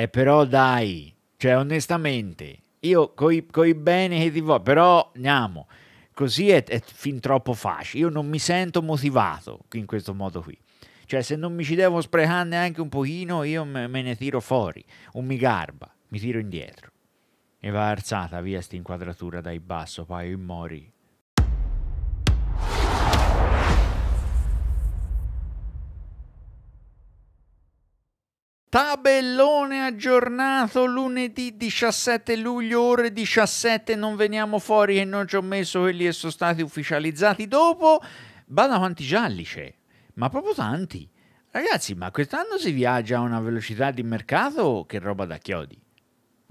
E eh, però dai, cioè onestamente, io coi, coi bene che ti voglio, però andiamo, così è, è fin troppo facile, io non mi sento motivato in questo modo qui cioè se non mi ci devo sprecare neanche un pochino io me, ne tiro fuori o mi garba, mi tiro indietro e va alzata via sta inquadratura dai basso poi mori Tabellone aggiornato lunedì 17 luglio ore 17, non veniamo fuori e non ci ho messo quelli che sono stati ufficializzati dopo. Bada quanti gialli c'è, ma proprio tanti. Ragazzi, ma quest'anno si viaggia a una velocità di mercato che roba da chiodi.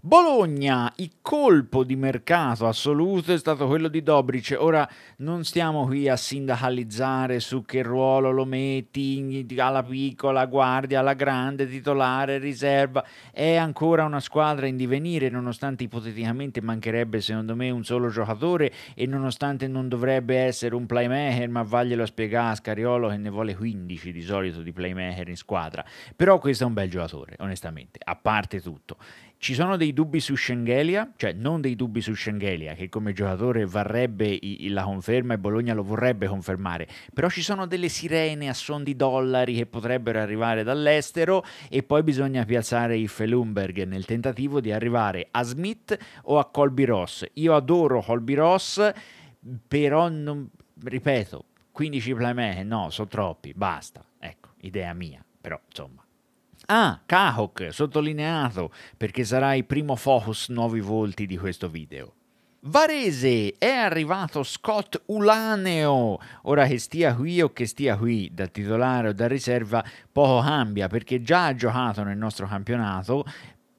Bologna, il colpo di mercato assoluto è stato quello di Dobric. Ora non stiamo qui a sindacalizzare su che ruolo lo metti, alla piccola, guardia, alla grande, titolare, riserva. È ancora una squadra in divenire, nonostante ipoteticamente mancherebbe secondo me un solo giocatore e nonostante non dovrebbe essere un playmaker, ma vaglielo a spiegare a Scariolo che ne vuole 15 di solito di playmaker in squadra. Però questo è un bel giocatore, onestamente, a parte tutto. Ci sono dei dei dubbi su Schengelia, cioè non dei dubbi su Schengelia, che come giocatore varrebbe la conferma e Bologna lo vorrebbe confermare, però ci sono delle sirene a son di dollari che potrebbero arrivare dall'estero e poi bisogna piazzare il Felumberg nel tentativo di arrivare a Smith o a Colby Ross. Io adoro Colby Ross, però non, ripeto, 15 playmaker, no, sono troppi, basta, ecco, idea mia, però insomma. Ah, Kahok, sottolineato, perché sarà il primo focus nuovi volti di questo video. Varese è arrivato Scott Ulaneo. Ora che stia qui o che stia qui, da titolare o da riserva, poco cambia perché già ha giocato nel nostro campionato,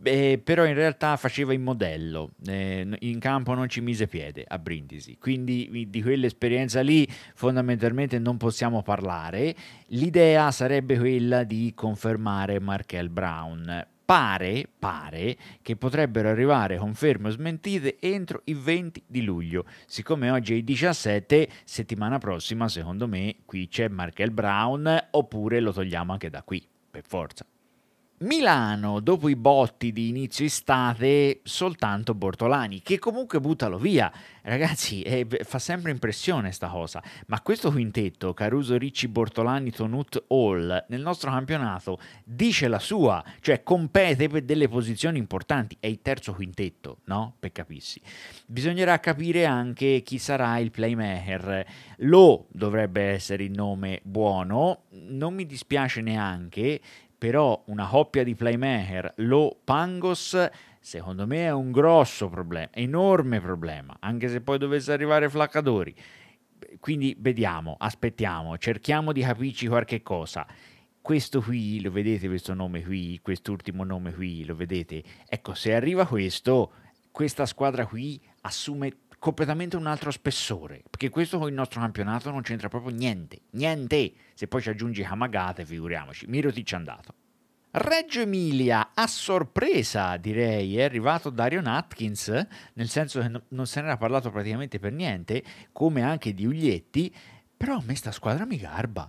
Beh, però in realtà faceva il modello, eh, in campo non ci mise piede a Brindisi, quindi di quell'esperienza lì fondamentalmente non possiamo parlare. L'idea sarebbe quella di confermare Markel Brown. Pare, pare, che potrebbero arrivare conferme o smentite entro il 20 di luglio. Siccome oggi è il 17, settimana prossima secondo me qui c'è Markel Brown oppure lo togliamo anche da qui, per forza. Milano, dopo i botti di inizio estate, soltanto Bortolani, che comunque buttalo via. Ragazzi, eh, fa sempre impressione sta cosa. Ma questo quintetto, Caruso, Ricci, Bortolani, Tonut, Hall, nel nostro campionato dice la sua, cioè compete per delle posizioni importanti. È il terzo quintetto, no? Per capirsi. Bisognerà capire anche chi sarà il playmaker. Lo dovrebbe essere il nome buono, non mi dispiace neanche però una coppia di playmaker, Lo Pangos, secondo me è un grosso problema, enorme problema, anche se poi dovesse arrivare Flaccadori. Quindi vediamo, aspettiamo, cerchiamo di capirci qualche cosa. Questo qui, lo vedete questo nome qui, quest'ultimo nome qui, lo vedete? Ecco, se arriva questo, questa squadra qui assume completamente un altro spessore, perché questo con il nostro campionato non c'entra proprio niente, niente, se poi ci aggiungi Hamagate figuriamoci, Mirotic è andato. Reggio Emilia, a sorpresa direi, è arrivato Dario Atkins, nel senso che non se n'era parlato praticamente per niente, come anche di Uglietti, però a me sta squadra mi garba.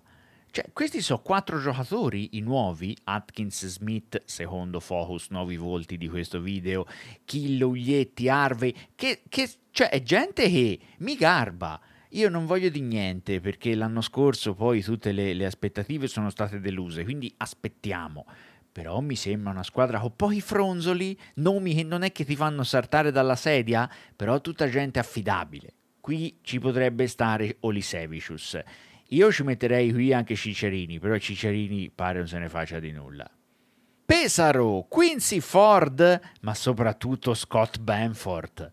Cioè, questi sono quattro giocatori, i nuovi, Atkins Smith, secondo Focus, nuovi volti di questo video, Killo, Uglietti, Harvey, che, che cioè, è gente che mi garba. Io non voglio di niente perché l'anno scorso poi tutte le, le aspettative sono state deluse, quindi aspettiamo però mi sembra una squadra con pochi fronzoli, nomi che non è che ti fanno saltare dalla sedia, però tutta gente affidabile. Qui ci potrebbe stare Olisevicius. Io ci metterei qui anche Cicerini, però Cicerini pare non se ne faccia di nulla. Pesaro, Quincy Ford, ma soprattutto Scott Banford.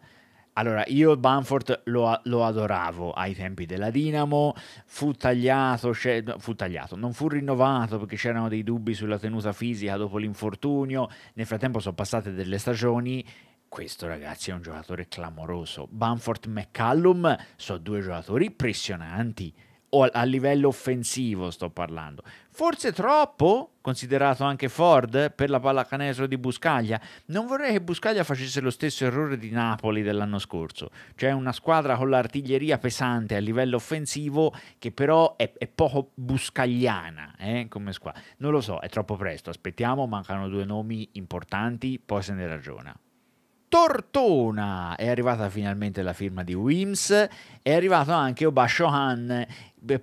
Allora, io Banford lo, lo, adoravo ai tempi della Dinamo, fu tagliato, cioè, fu tagliato, non fu rinnovato perché c'erano dei dubbi sulla tenuta fisica dopo l'infortunio, nel frattempo sono passate delle stagioni, questo ragazzi è un giocatore clamoroso. Banford e McCallum sono due giocatori impressionanti o a livello offensivo sto parlando. Forse troppo, considerato anche Ford, per la pallacanestro di Buscaglia. Non vorrei che Buscaglia facesse lo stesso errore di Napoli dell'anno scorso, cioè una squadra con l'artiglieria pesante a livello offensivo che però è, è poco buscagliana eh, come squadra. Non lo so, è troppo presto, aspettiamo, mancano due nomi importanti, poi se ne ragiona. Tortona è arrivata finalmente la firma di Wims, è arrivato anche Obasho Han,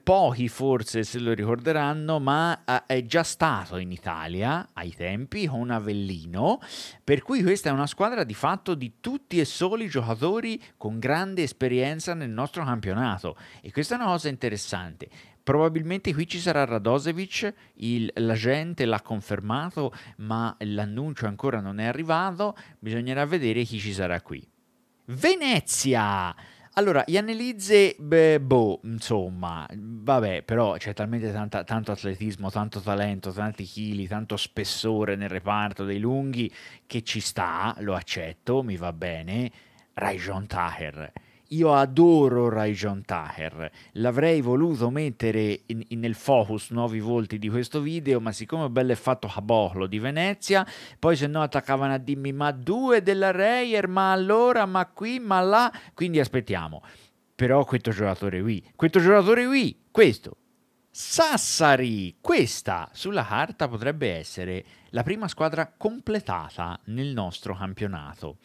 pochi forse se lo ricorderanno, ma eh, è già stato in Italia ai tempi con Avellino, per cui questa è una squadra di fatto di tutti e soli giocatori con grande esperienza nel nostro campionato e questa è una cosa interessante Probabilmente qui ci sarà Radosevic, il, l'agente l'ha confermato, ma l'annuncio ancora non è arrivato, bisognerà vedere chi ci sarà qui. Venezia! Allora, Iannelizze, boh, insomma, vabbè, però c'è talmente tanta, tanto atletismo, tanto talento, tanti chili, tanto spessore nel reparto dei lunghi che ci sta, lo accetto, mi va bene. Rajon Taher io adoro Rajon Taher, l'avrei voluto mettere in, in, nel focus nuovi volti di questo video, ma siccome bello è fatto Caboclo di Venezia, poi se no attaccavano a dimmi ma due della Reyer, ma allora, ma qui, ma là, quindi aspettiamo. Però questo giocatore qui, questo giocatore qui, questo, Sassari, questa sulla carta potrebbe essere la prima squadra completata nel nostro campionato.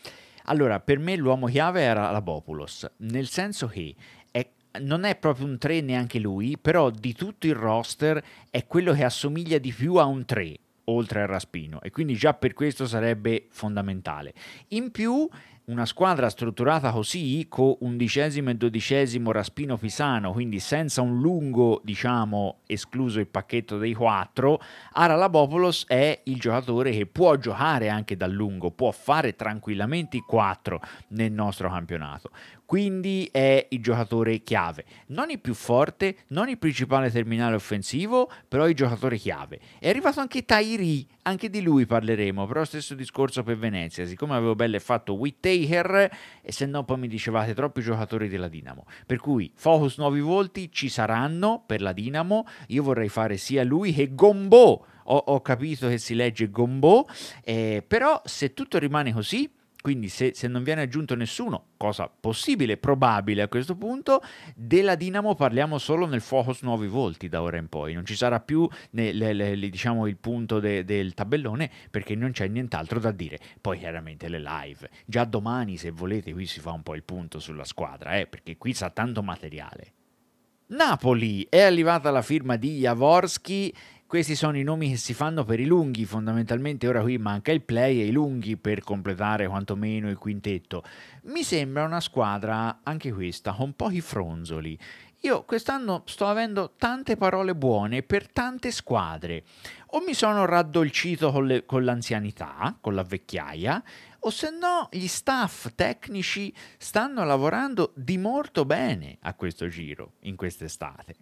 Allora, per me l'uomo chiave era la Populos, nel senso che è, non è proprio un 3 neanche lui, però di tutto il roster è quello che assomiglia di più a un 3, oltre al Raspino, e quindi già per questo sarebbe fondamentale. In più una squadra strutturata così, con undicesimo e dodicesimo Raspino Pisano, quindi senza un lungo, diciamo, escluso il pacchetto dei quattro, Aralabopoulos è il giocatore che può giocare anche dal lungo, può fare tranquillamente i quattro nel nostro campionato. Quindi è il giocatore chiave, non il più forte, non il principale terminale offensivo, però il giocatore chiave. È arrivato anche Tairi anche di lui parleremo, però stesso discorso per Venezia, siccome avevo belle fatto Whittaker e se no poi mi dicevate troppi giocatori della Dinamo, per cui focus nuovi volti ci saranno per la Dinamo, io vorrei fare sia lui che Gombo, ho, ho capito che si legge Gombo, eh, però se tutto rimane così quindi se, se, non viene aggiunto nessuno, cosa possibile, probabile a questo punto, della Dinamo parliamo solo nel Focus Nuovi Volti da ora in poi, non ci sarà più ne, le, le, diciamo, il punto de, del tabellone perché non c'è nient'altro da dire, poi chiaramente le live, già domani se volete qui si fa un po' il punto sulla squadra, eh, perché qui sa tanto materiale. Napoli è arrivata la firma di Javorski questi sono i nomi che si fanno per i lunghi, fondamentalmente ora qui manca il play e i lunghi per completare quantomeno il quintetto. Mi sembra una squadra, anche questa, con pochi fronzoli. Io quest'anno sto avendo tante parole buone per tante squadre. O mi sono raddolcito con, le, con l'anzianità, con la vecchiaia, o se no gli staff tecnici stanno lavorando di molto bene a questo giro in quest'estate.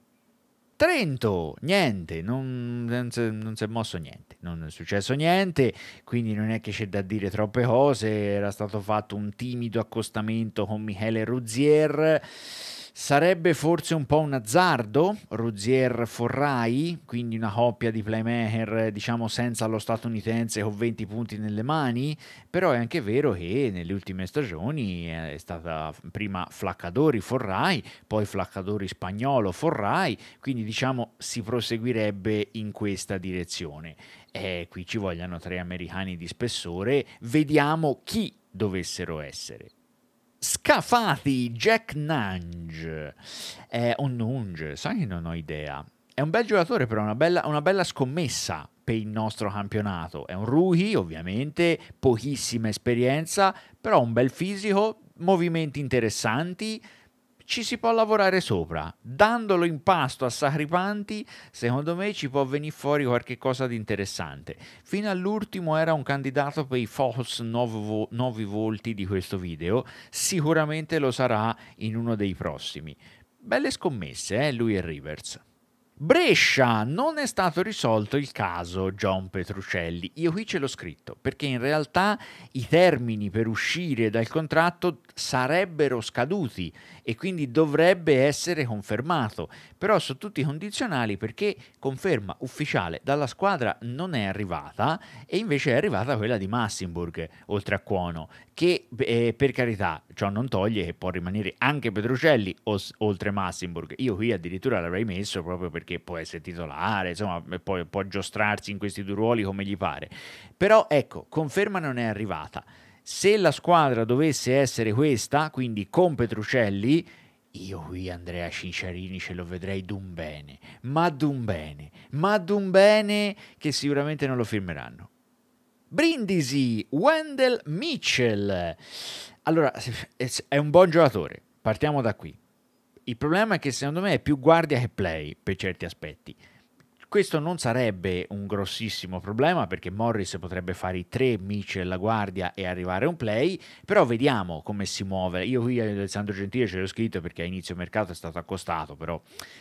Trento, niente, non, non si è mosso niente, non è successo niente, quindi non è che c'è da dire troppe cose, era stato fatto un timido accostamento con Michele Ruzier. Sarebbe forse un po' un azzardo, Ruzier Forrai, quindi una coppia di playmaker diciamo senza lo statunitense con 20 punti nelle mani, però è anche vero che nelle ultime stagioni è stata prima Flaccadori Forrai, poi Flaccadori Spagnolo Forrai, quindi diciamo si proseguirebbe in questa direzione. E qui ci vogliono tre americani di spessore, vediamo chi dovessero essere. Scafati Jack Nange. Eh, o Nunge, sai che non ho idea. È un bel giocatore, però, una bella, una bella scommessa per il nostro campionato. È un rookie, ovviamente, pochissima esperienza, però un bel fisico, movimenti interessanti ci si può lavorare sopra. Dandolo in pasto a Sacripanti, secondo me ci può venire fuori qualche cosa di interessante. Fino all'ultimo era un candidato per i false nuovi volti di questo video, sicuramente lo sarà in uno dei prossimi. Belle scommesse, eh, lui e Rivers. Brescia non è stato risolto il caso John Petrucelli. Io qui ce l'ho scritto perché in realtà i termini per uscire dal contratto sarebbero scaduti e quindi dovrebbe essere confermato, però su tutti i condizionali perché conferma ufficiale dalla squadra non è arrivata e invece è arrivata quella di Massimburg, oltre a Cuono, che eh, per carità ciò non toglie che può rimanere anche Petrucelli oltre Massimburg. Io qui addirittura l'avrei messo proprio perché perché può essere titolare, insomma, può, può giostrarsi in questi due ruoli come gli pare. Però ecco, conferma non è arrivata. Se la squadra dovesse essere questa, quindi con Petrucelli, io qui Andrea Cinciarini ce lo vedrei d'un bene, ma d'un bene, ma d'un bene che sicuramente non lo firmeranno. Brindisi, Wendell Mitchell. Allora, è un buon giocatore, partiamo da qui. Il problema è che secondo me è più guardia che play per certi aspetti. Questo non sarebbe un grossissimo problema perché Morris potrebbe fare i tre Mitchell la guardia e arrivare a un play, però vediamo come si muove. Io qui Alessandro Gentile ce l'ho scritto perché a inizio mercato è stato accostato, però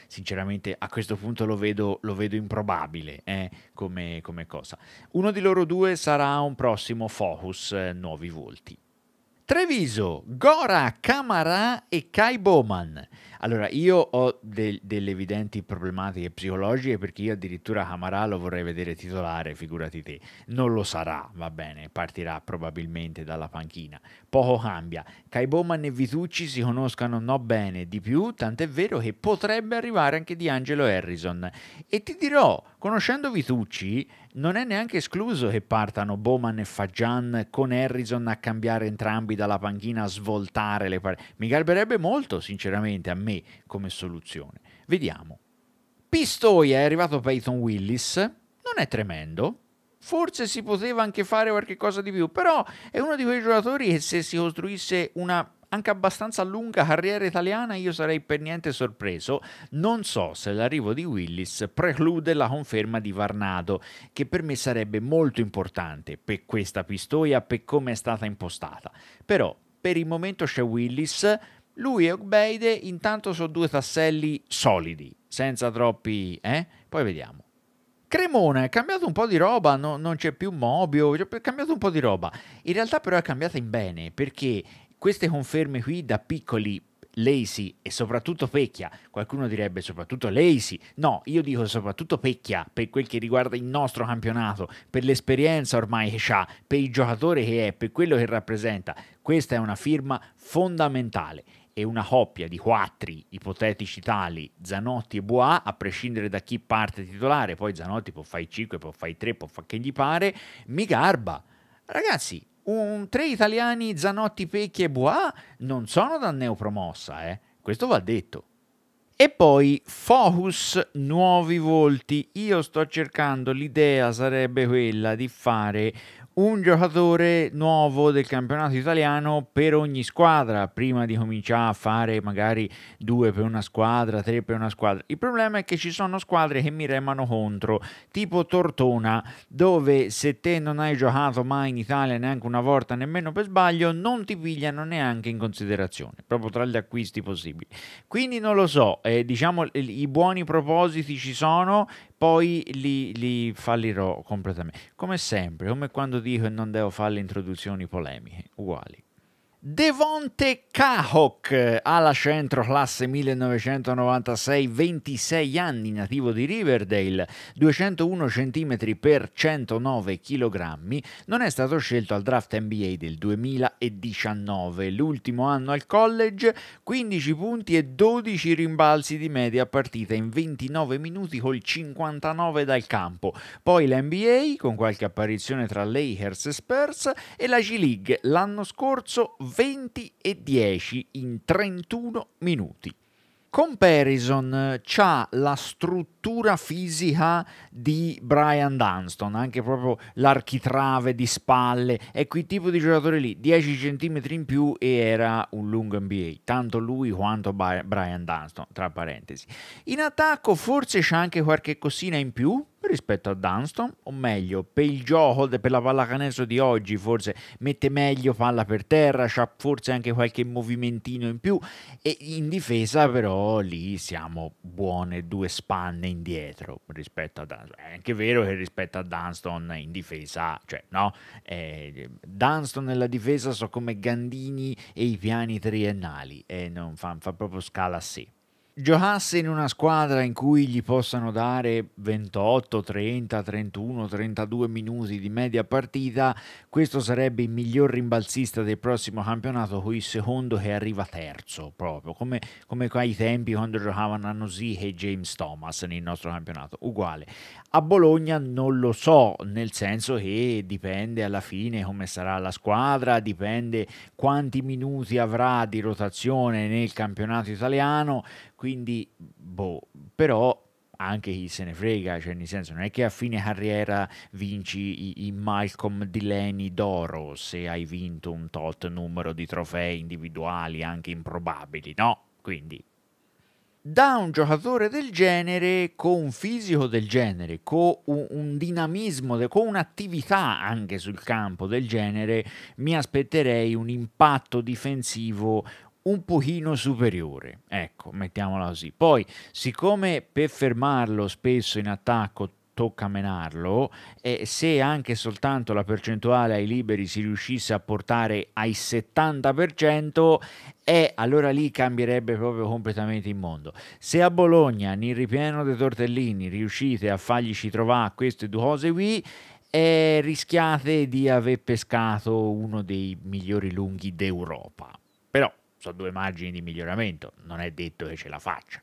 sinceramente a questo punto lo vedo, lo vedo improbabile eh, come, come cosa. Uno di loro due sarà un prossimo focus eh, nuovi volti. Treviso, Gora Camarà e Kai Bowman. Allora, io ho de- delle evidenti problematiche psicologiche perché io addirittura Camarà lo vorrei vedere titolare, figurati te. Non lo sarà, va bene, partirà probabilmente dalla panchina. Poco cambia. Caiboman e Vitucci si conoscano no bene di più, tant'è vero che potrebbe arrivare anche di Angelo Harrison. E ti dirò, conoscendo Vitucci, non è neanche escluso che partano Bowman e Fajan con Harrison a cambiare entrambi dalla panchina, a svoltare le parti. Mi garberebbe molto, sinceramente, a me me come soluzione. Vediamo. Pistoia è arrivato Peyton Willis, non è tremendo, forse si poteva anche fare qualche cosa di più, però è uno di quei giocatori che se si costruisse una anche abbastanza lunga carriera italiana io sarei per niente sorpreso. Non so se l'arrivo di Willis preclude la conferma di Varnado, che per me sarebbe molto importante per questa pistoia, per come è stata impostata. Però per il momento c'è Willis, lui e Ogbeide intanto sono due tasselli solidi, senza troppi... Eh? Poi vediamo. Cremona è cambiato un po' di roba, no, non c'è più Mobio, è cambiato un po' di roba. In realtà però è cambiata in bene, perché queste conferme qui da piccoli Lazy e soprattutto Pecchia. Qualcuno direbbe soprattutto Lazy. No, io dico soprattutto Pecchia per quel che riguarda il nostro campionato, per l'esperienza ormai che ha, per il giocatore che è, per quello che rappresenta. Questa è una firma fondamentale e una coppia di quattro ipotetici tali Zanotti e Bois, a prescindere da chi parte titolare, poi Zanotti può fare 5, può fare 3, può fare che gli pare, mi garba. Ragazzi, un, tre italiani Zanotti, Pecchi e Bois non sono da neopromossa, eh? questo va detto. E poi focus nuovi volti. Io sto cercando, l'idea sarebbe quella di fare un giocatore nuovo del campionato italiano per ogni squadra prima di cominciare a fare magari due per una squadra, tre per una squadra. Il problema è che ci sono squadre che mi remano contro, tipo Tortona, dove se te non hai giocato mai in Italia neanche una volta, nemmeno per sbaglio, non ti pigliano neanche in considerazione, proprio tra gli acquisti possibili. Quindi non lo so, eh, diciamo i buoni propositi ci sono, poi li, li, fallirò completamente. Come sempre, come quando dico e non devo fare le introduzioni polemiche, uguali. Devonte Cahoc, ala centro classe 1996, 26 anni, nativo di Riverdale, 201 cm per 109 kg, non è stato scelto al draft NBA del 2019, l'ultimo anno al college, 15 punti e 12 rimbalzi di media partita in 29 minuti col 59 dal campo, poi l'NBA con qualche apparizione tra Lakers e Spurs e la G-League l'anno scorso 20 e 10 in 31 minuti. Comparison ha la struttura fisica di Brian Dunston, anche proprio l'architrave di spalle, è quel tipo di giocatore lì, 10 cm in più e era un lungo NBA, tanto lui quanto Brian Dunston, tra parentesi. In attacco forse c'è anche qualche cosina in più, rispetto a Dunston, o meglio, per il gioco, per la pallacanestro di oggi forse mette meglio palla per terra, ha forse anche qualche movimentino in più e in difesa però lì siamo buone due spanne indietro rispetto a Dunston. È anche vero che rispetto a Dunston in difesa, cioè no, eh, Dunston nella difesa so come Gandini e i piani triennali e eh, non fa, fa proprio scala a sé giocasse in una squadra in cui gli possano dare 28, 30, 31, 32 minuti di media partita, questo sarebbe il miglior rimbalzista del prossimo campionato, con il secondo che arriva terzo, proprio come, come ai tempi quando giocavano Anosì e James Thomas nel nostro campionato, uguale. A Bologna non lo so, nel senso che dipende alla fine come sarà la squadra, dipende quanti minuti avrà di rotazione nel campionato italiano, quindi, boh, però anche chi se ne frega, cioè nel senso non è che a fine carriera vinci i, i Malcolm Delaney d'oro se hai vinto un tot numero di trofei individuali anche improbabili, no? Quindi da un giocatore del genere, con un fisico del genere, con un, un dinamismo, de, con un'attività anche sul campo del genere, mi aspetterei un impatto difensivo un pochino superiore, ecco, mettiamola così. Poi, siccome per fermarlo spesso in attacco tocca menarlo e se anche soltanto la percentuale ai liberi si riuscisse a portare ai 70% eh, allora lì cambierebbe proprio completamente il mondo se a Bologna nel ripieno dei tortellini riuscite a fargli ci trovare queste due cose qui eh, rischiate di aver pescato uno dei migliori lunghi d'Europa però sono due margini di miglioramento, non è detto che ce la faccia.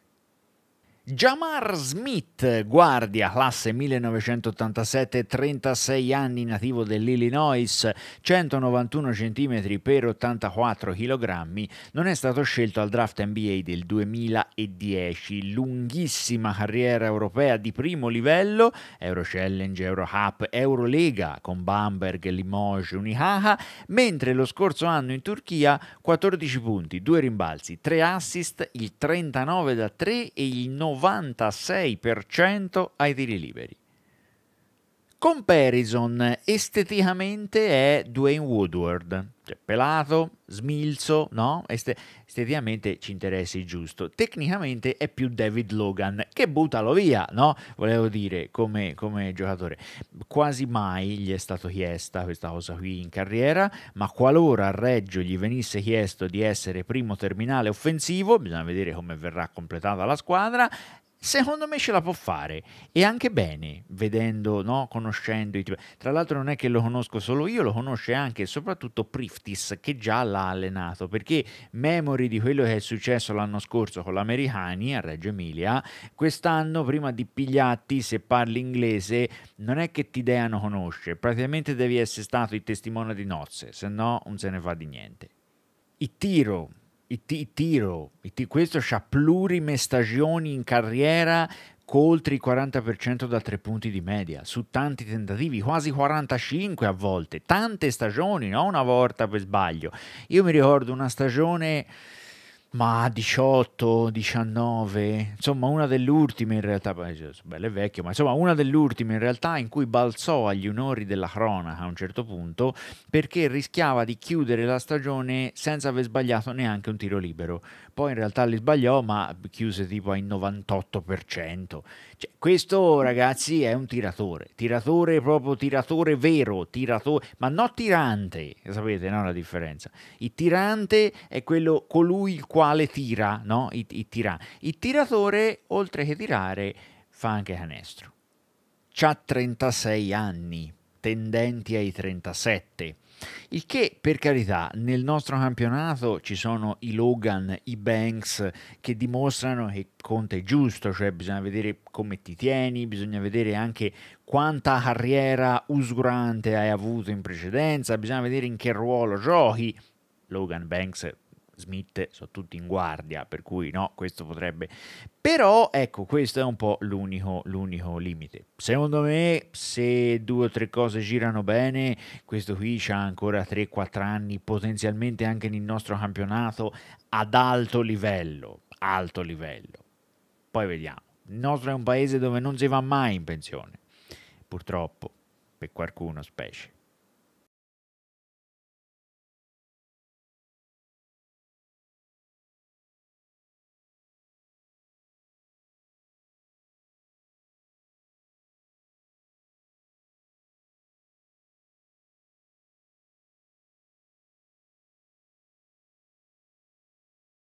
Jamar Smith, guardia, classe 1987, 36 anni, nativo dell'Illinois, 191 cm per 84 kg, non è stato scelto al draft NBA del 2010. Lunghissima carriera europea di primo livello, Euro Challenge, Euro Cup, Eurolega con Bamberg, Limoges, Unihaha, mentre lo scorso anno in Turchia 14 punti, 2 rimbalzi, 3 assist, il 39 da 3 e il 9 96% ai tiri liberi. Comparison esteticamente è Dwayne Woodward, cioè pelato, smilzo, no? Este- esteticamente ci interessa il giusto. Tecnicamente è più David Logan, che buttalo via, no? Volevo dire, come, come giocatore. Quasi mai gli è stata chiesta questa cosa qui in carriera, ma qualora a Reggio gli venisse chiesto di essere primo terminale offensivo, bisogna vedere come verrà completata la squadra, secondo me ce la può fare e anche bene, vedendo, no? conoscendo. I... Tra l'altro non è che lo conosco solo io, lo conosce anche e soprattutto Priftis che già l'ha allenato, perché memori di quello che è successo l'anno scorso con l'Americani a Reggio Emilia, quest'anno prima di pigliarti, se parli inglese, non è che ti deano conosce, praticamente devi essere stato il testimone di nozze, se no non se ne fa di niente. Il tiro tiro, questo ha plurime stagioni in carriera oltre il 40% da tre punti di media su tanti tentativi, quasi 45 a volte, tante stagioni, non una volta per sbaglio. Io mi ricordo una stagione ma 18, 19, insomma una delle ultime in realtà, cioè, bello e vecchio, ma insomma una delle ultime in realtà in cui balzò agli onori della cronaca a un certo punto perché rischiava di chiudere la stagione senza aver sbagliato neanche un tiro libero poi in realtà li sbagliò ma chiuse tipo al 98%. Cioè, questo ragazzi è un tiratore, tiratore proprio tiratore vero, tiratore, ma non tirante, sapete no, la differenza. Il tirante è quello, colui il quale tira, no? il, il, tira. il tiratore oltre che tirare fa anche canestro. C'ha 36 anni, tendenti ai 37 il che per carità nel nostro campionato ci sono i Logan, i Banks che dimostrano che Conte è giusto, cioè bisogna vedere come ti tieni, bisogna vedere anche quanta carriera usurante hai avuto in precedenza, bisogna vedere in che ruolo giochi. Logan Banks Smith sono tutti in guardia, per cui no, questo potrebbe... Però ecco, questo è un po' l'unico, l'unico limite. Secondo me, se due o tre cose girano bene, questo qui c'ha ancora 3-4 anni, potenzialmente anche nel nostro campionato, ad alto livello, alto livello. Poi vediamo. Il nostro è un paese dove non si va mai in pensione, purtroppo, per qualcuno specie.